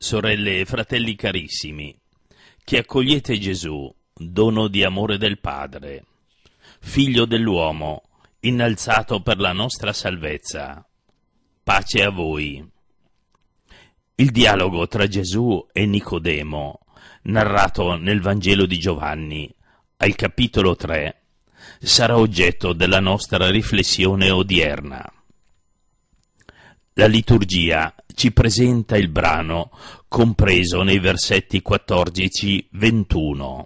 sorelle e fratelli carissimi, che accogliete Gesù, dono di amore del Padre, figlio dell'uomo, innalzato per la nostra salvezza. Pace a voi. Il dialogo tra Gesù e Nicodemo, narrato nel Vangelo di Giovanni, al capitolo 3, sarà oggetto della nostra riflessione odierna. La liturgia ci presenta il brano compreso nei versetti 14-21.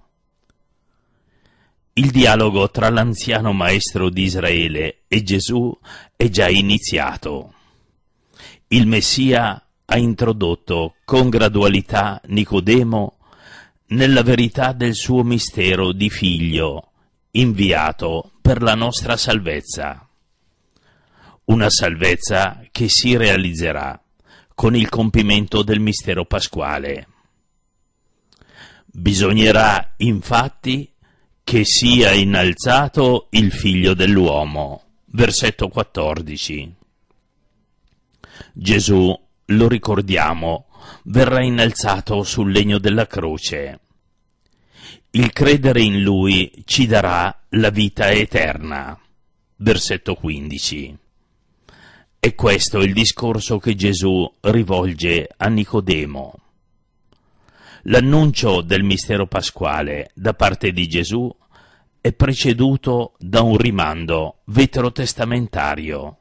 Il dialogo tra l'anziano maestro di Israele e Gesù è già iniziato. Il Messia ha introdotto con gradualità Nicodemo nella verità del suo mistero di figlio, inviato per la nostra salvezza una salvezza che si realizzerà con il compimento del mistero pasquale. Bisognerà infatti che sia innalzato il figlio dell'uomo. Versetto 14. Gesù, lo ricordiamo, verrà innalzato sul legno della croce. Il credere in lui ci darà la vita eterna. Versetto 15. E questo è il discorso che Gesù rivolge a Nicodemo. L'annuncio del mistero pasquale da parte di Gesù è preceduto da un rimando veterotestamentario,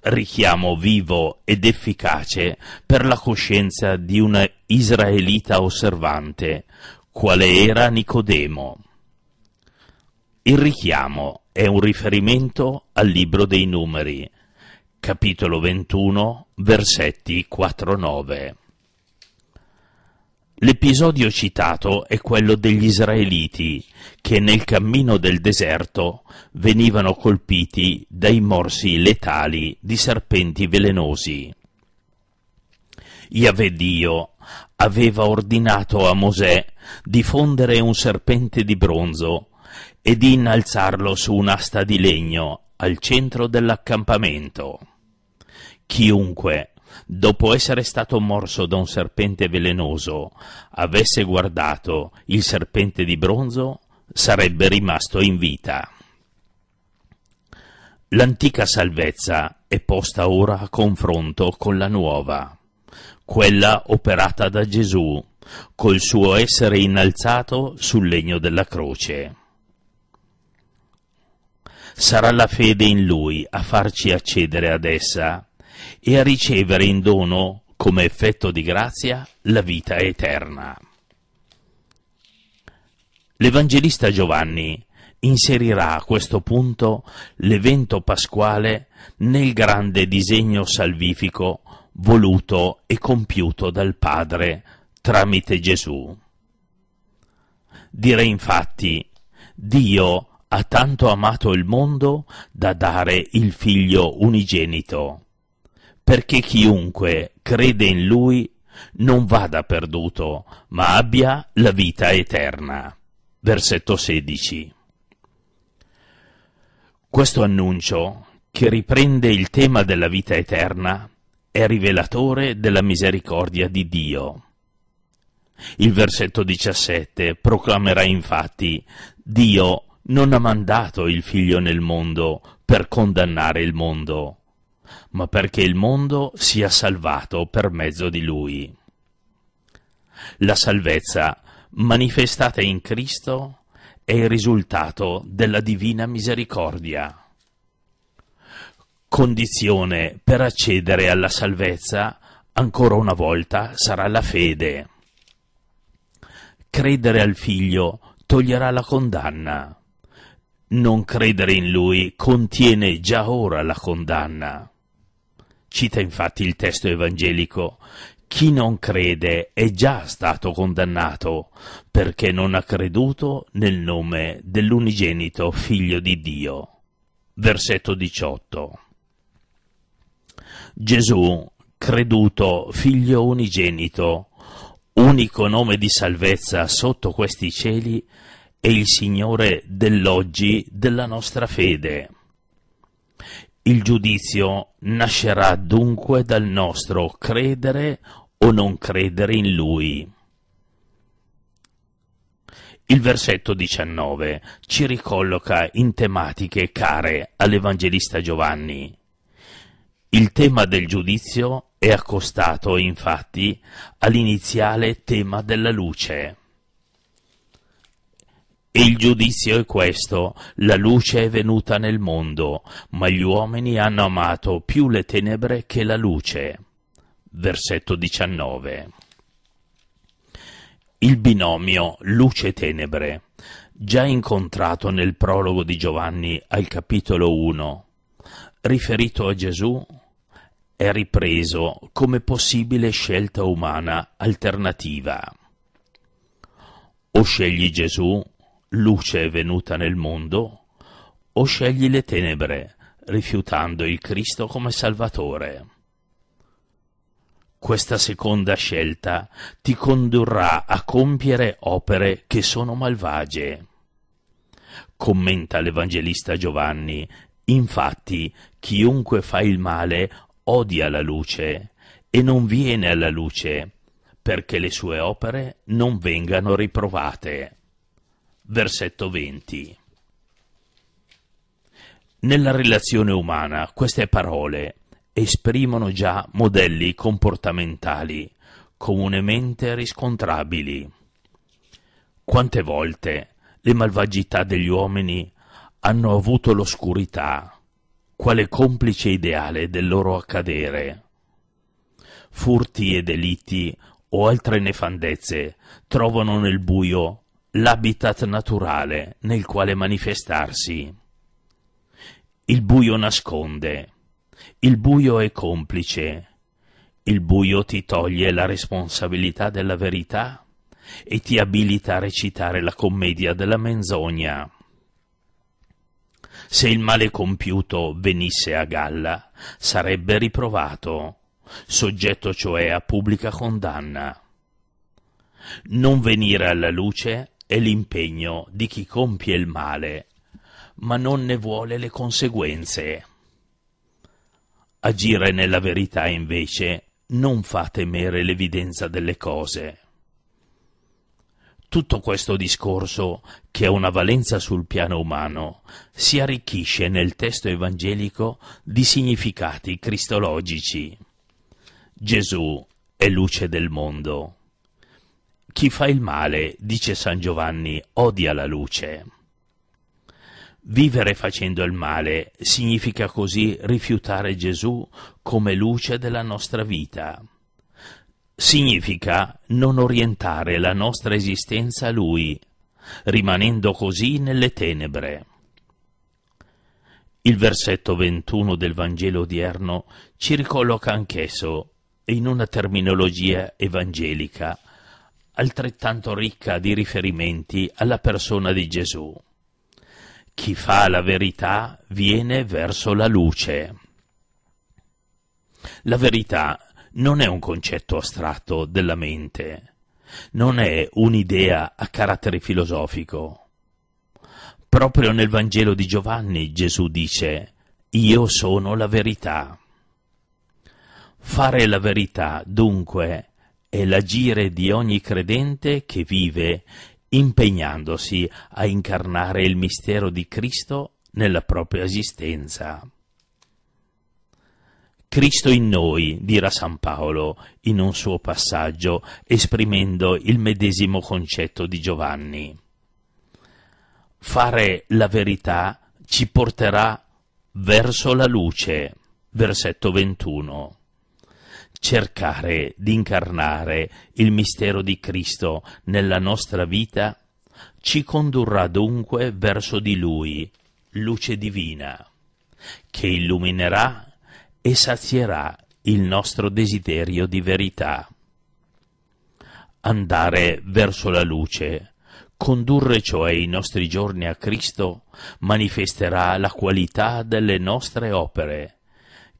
richiamo vivo ed efficace per la coscienza di un israelita osservante, quale era Nicodemo. Il richiamo è un riferimento al libro dei numeri, capitolo 21, versetti 4-9. L'episodio citato è quello degli israeliti che nel cammino del deserto venivano colpiti dai morsi letali di serpenti velenosi. Yahweh Dio aveva ordinato a Mosè di fondere un serpente di bronzo e di innalzarlo su un'asta di legno al centro dell'accampamento. Chiunque, dopo essere stato morso da un serpente velenoso, avesse guardato il serpente di bronzo, sarebbe rimasto in vita. L'antica salvezza è posta ora a confronto con la nuova, quella operata da Gesù, col suo essere innalzato sul legno della croce sarà la fede in Lui a farci accedere ad essa e a ricevere in dono, come effetto di grazia, la vita eterna. L'Evangelista Giovanni inserirà a questo punto l'evento pasquale nel grande disegno salvifico voluto e compiuto dal Padre tramite Gesù. Direi infatti, Dio ha tanto amato il mondo da dare il Figlio unigenito, perché chiunque crede in Lui non vada perduto, ma abbia la vita eterna. Versetto 16. Questo annuncio, che riprende il tema della vita eterna, è rivelatore della misericordia di Dio. Il versetto 17 proclamerà infatti Dio non ha mandato il figlio nel mondo per condannare il mondo, ma perché il mondo sia salvato per mezzo di lui. La salvezza manifestata in Cristo è il risultato della divina misericordia. Condizione per accedere alla salvezza, ancora una volta, sarà la fede. Credere al Figlio toglierà la condanna non credere in lui contiene già ora la condanna. Cita infatti il testo evangelico chi non crede è già stato condannato, perché non ha creduto nel nome dell'unigenito figlio di Dio. Versetto 18. Gesù, creduto figlio unigenito, unico nome di salvezza sotto questi cieli, è il Signore dell'oggi della nostra fede. Il giudizio nascerà dunque dal nostro credere o non credere in Lui. Il versetto 19 ci ricolloca in tematiche care all'Evangelista Giovanni. Il tema del giudizio è accostato infatti all'iniziale tema della luce il giudizio è questo, la luce è venuta nel mondo, ma gli uomini hanno amato più le tenebre che la luce. Versetto 19. Il binomio luce-tenebre, già incontrato nel prologo di Giovanni al capitolo 1, riferito a Gesù, è ripreso come possibile scelta umana alternativa. O scegli Gesù luce venuta nel mondo, o scegli le tenebre, rifiutando il Cristo come Salvatore. Questa seconda scelta ti condurrà a compiere opere che sono malvagie. Commenta l'Evangelista Giovanni, infatti chiunque fa il male odia la luce e non viene alla luce, perché le sue opere non vengano riprovate versetto 20. Nella relazione umana queste parole esprimono già modelli comportamentali comunemente riscontrabili. Quante volte le malvagità degli uomini hanno avuto l'oscurità quale complice ideale del loro accadere. Furti e delitti o altre nefandezze trovano nel buio l'habitat naturale nel quale manifestarsi. Il buio nasconde, il buio è complice, il buio ti toglie la responsabilità della verità e ti abilita a recitare la commedia della menzogna. Se il male compiuto venisse a galla, sarebbe riprovato, soggetto cioè a pubblica condanna. Non venire alla luce è l'impegno di chi compie il male, ma non ne vuole le conseguenze. Agire nella verità, invece, non fa temere l'evidenza delle cose. Tutto questo discorso, che ha una valenza sul piano umano, si arricchisce nel testo evangelico di significati cristologici. Gesù è luce del mondo chi fa il male, dice San Giovanni, odia la luce. Vivere facendo il male significa così rifiutare Gesù come luce della nostra vita. Significa non orientare la nostra esistenza a Lui, rimanendo così nelle tenebre. Il versetto 21 del Vangelo odierno ci ricolloca anch'esso in una terminologia evangelica altrettanto ricca di riferimenti alla persona di Gesù. Chi fa la verità viene verso la luce. La verità non è un concetto astratto della mente, non è un'idea a carattere filosofico. Proprio nel Vangelo di Giovanni Gesù dice Io sono la verità. Fare la verità, dunque, è l'agire di ogni credente che vive impegnandosi a incarnare il mistero di Cristo nella propria esistenza. Cristo in noi, dirà San Paolo in un suo passaggio, esprimendo il medesimo concetto di Giovanni. Fare la verità ci porterà verso la luce. Versetto 21 cercare di incarnare il mistero di Cristo nella nostra vita ci condurrà dunque verso di Lui, luce divina, che illuminerà e sazierà il nostro desiderio di verità. Andare verso la luce, condurre cioè i nostri giorni a Cristo, manifesterà la qualità delle nostre opere,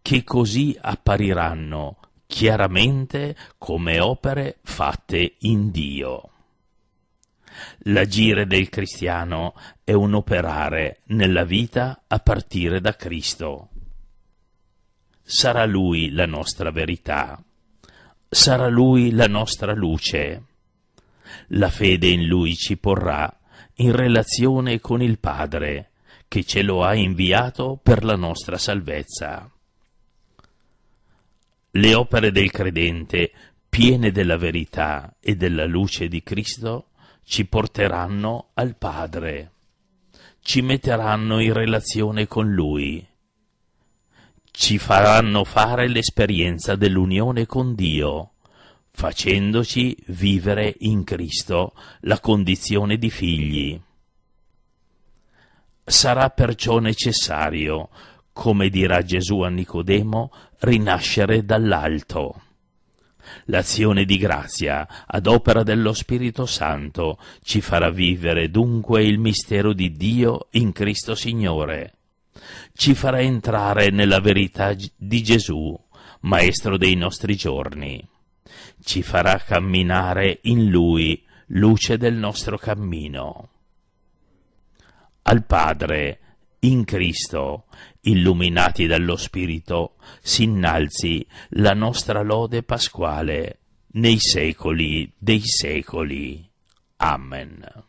che così appariranno chiaramente come opere fatte in Dio. L'agire del cristiano è un operare nella vita a partire da Cristo. Sarà Lui la nostra verità, sarà Lui la nostra luce. La fede in Lui ci porrà in relazione con il Padre, che ce lo ha inviato per la nostra salvezza le opere del credente, piene della verità e della luce di Cristo, ci porteranno al Padre, ci metteranno in relazione con Lui, ci faranno fare l'esperienza dell'unione con Dio, facendoci vivere in Cristo la condizione di figli sarà perciò necessario come dirà Gesù a Nicodemo, rinascere dall'alto. L'azione di grazia ad opera dello Spirito Santo ci farà vivere dunque il mistero di Dio in Cristo Signore. Ci farà entrare nella verità di Gesù, Maestro dei nostri giorni. Ci farà camminare in Lui, luce del nostro cammino. Al Padre, in Cristo, illuminati dallo Spirito, si innalzi la nostra lode pasquale nei secoli dei secoli. Amen.